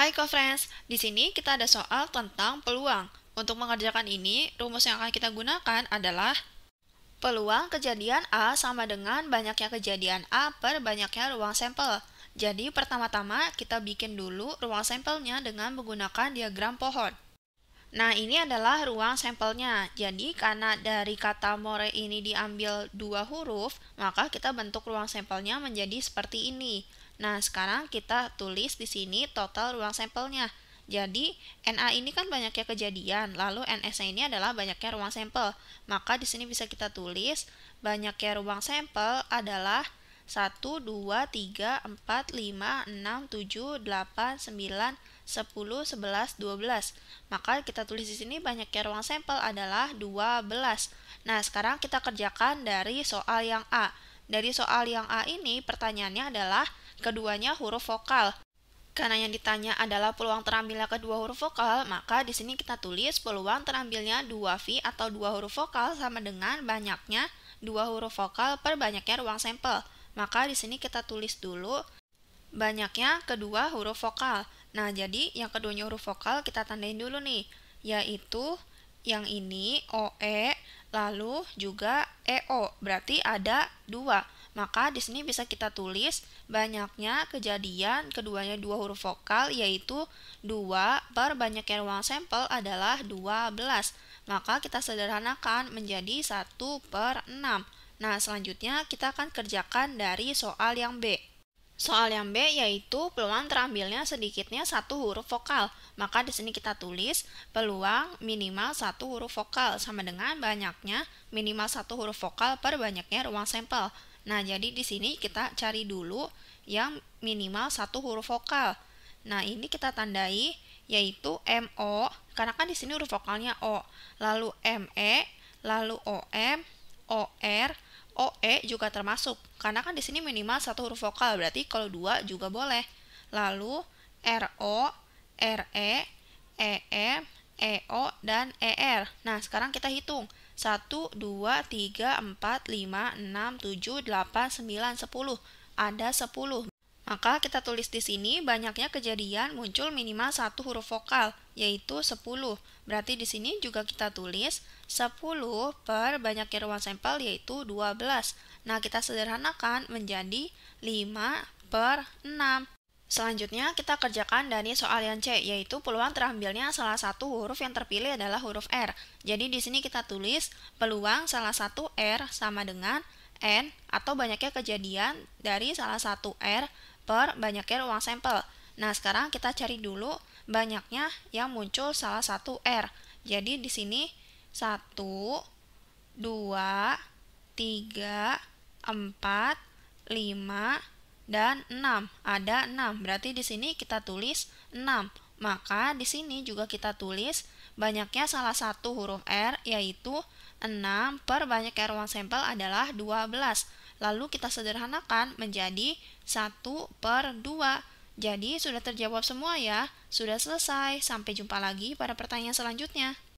Hai co-friends, di sini kita ada soal tentang peluang. Untuk mengerjakan ini, rumus yang akan kita gunakan adalah peluang kejadian A sama dengan banyaknya kejadian A per banyaknya ruang sampel. Jadi pertama-tama kita bikin dulu ruang sampelnya dengan menggunakan diagram pohon. Nah, ini adalah ruang sampelnya. Jadi, karena dari kata more ini diambil dua huruf, maka kita bentuk ruang sampelnya menjadi seperti ini. Nah, sekarang kita tulis di sini total ruang sampelnya. Jadi, NA ini kan banyaknya kejadian, lalu ns ini adalah banyaknya ruang sampel. Maka di sini bisa kita tulis banyaknya ruang sampel adalah 1, 2, 3, 4, 5, 6, 7, 8, 9, 10, 11, 12. Maka kita tulis di sini banyaknya ruang sampel adalah 12. Nah, sekarang kita kerjakan dari soal yang A. Dari soal yang A ini pertanyaannya adalah keduanya huruf vokal. Karena yang ditanya adalah peluang terambilnya kedua huruf vokal, maka di sini kita tulis peluang terambilnya dua V atau dua huruf vokal sama dengan banyaknya dua huruf vokal per banyaknya ruang sampel. Maka di sini kita tulis dulu banyaknya kedua huruf vokal. Nah, jadi yang keduanya huruf vokal kita tandain dulu nih, yaitu yang ini OE, lalu juga EO, berarti ada dua. Maka di sini bisa kita tulis banyaknya kejadian keduanya dua huruf vokal yaitu 2 per banyaknya ruang sampel adalah 12. Maka kita sederhanakan menjadi 1 per 6. Nah, selanjutnya kita akan kerjakan dari soal yang B. Soal yang B yaitu peluang terambilnya sedikitnya satu huruf vokal. Maka di sini kita tulis peluang minimal satu huruf vokal sama dengan banyaknya minimal satu huruf vokal per banyaknya ruang sampel. Nah, jadi di sini kita cari dulu yang minimal satu huruf vokal. Nah, ini kita tandai yaitu MO karena kan di sini huruf vokalnya O, lalu ME, lalu OM, OR, OE juga termasuk, karena kan di sini minimal satu huruf vokal, berarti kalau dua juga boleh. Lalu RO, RE, EM, EO, e dan ER. Nah, sekarang kita hitung. 1, 2, 3, 4, 5, 6, 7, 8, 9, 10. Ada 10. Maka kita tulis di sini banyaknya kejadian muncul minimal satu huruf vokal, yaitu 10. Berarti di sini juga kita tulis 10 per banyaknya ruang sampel yaitu 12. Nah, kita sederhanakan menjadi 5 per 6. Selanjutnya, kita kerjakan dari soal yang C, yaitu peluang terambilnya salah satu huruf yang terpilih adalah huruf R. Jadi di sini kita tulis peluang salah satu R sama dengan N atau banyaknya kejadian dari salah satu R per banyaknya ruang sampel. Nah, sekarang kita cari dulu banyaknya yang muncul salah satu R. Jadi di sini 1 2 3 4 5 dan 6. Ada 6. Berarti di sini kita tulis 6. Maka di sini juga kita tulis banyaknya salah satu huruf R yaitu 6 per banyaknya ruang sampel adalah 12. Lalu kita sederhanakan menjadi 1 per 2. Jadi sudah terjawab semua ya. Sudah selesai. Sampai jumpa lagi pada pertanyaan selanjutnya.